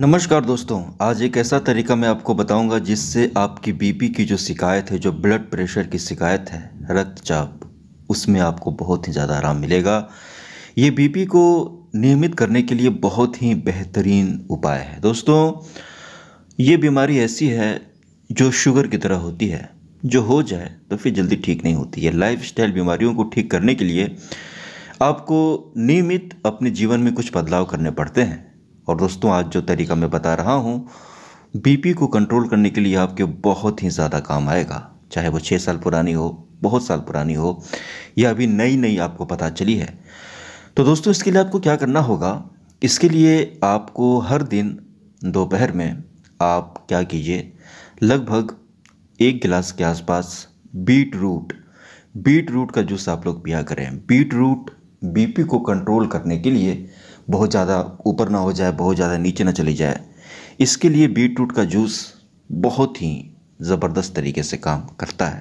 नमस्कार दोस्तों आज एक ऐसा तरीका मैं आपको बताऊंगा जिससे आपकी बीपी की जो शिकायत है जो ब्लड प्रेशर की शिकायत है रक्तचाप उसमें आपको बहुत ही ज़्यादा आराम मिलेगा ये बीपी को नियमित करने के लिए बहुत ही बेहतरीन उपाय है दोस्तों ये बीमारी ऐसी है जो शुगर की तरह होती है जो हो जाए तो फिर जल्दी ठीक नहीं होती है लाइफ बीमारियों को ठीक करने के लिए आपको नियमित अपने जीवन में कुछ बदलाव करने पड़ते हैं और दोस्तों आज जो तरीका मैं बता रहा हूँ बीपी को कंट्रोल करने के लिए आपके बहुत ही ज़्यादा काम आएगा चाहे वो छः साल पुरानी हो बहुत साल पुरानी हो या अभी नई नई आपको पता चली है तो दोस्तों इसके लिए आपको क्या करना होगा इसके लिए आपको हर दिन दोपहर में आप क्या कीजिए लगभग एक गिलास के आसपास बीट रूट बीट रूट का जूस आप लोग पिया करें बीट रूट बीपी को कंट्रोल करने के लिए बहुत ज़्यादा ऊपर ना हो जाए बहुत ज़्यादा नीचे ना चली जाए इसके लिए बीट रूट का जूस बहुत ही ज़बरदस्त तरीके से काम करता है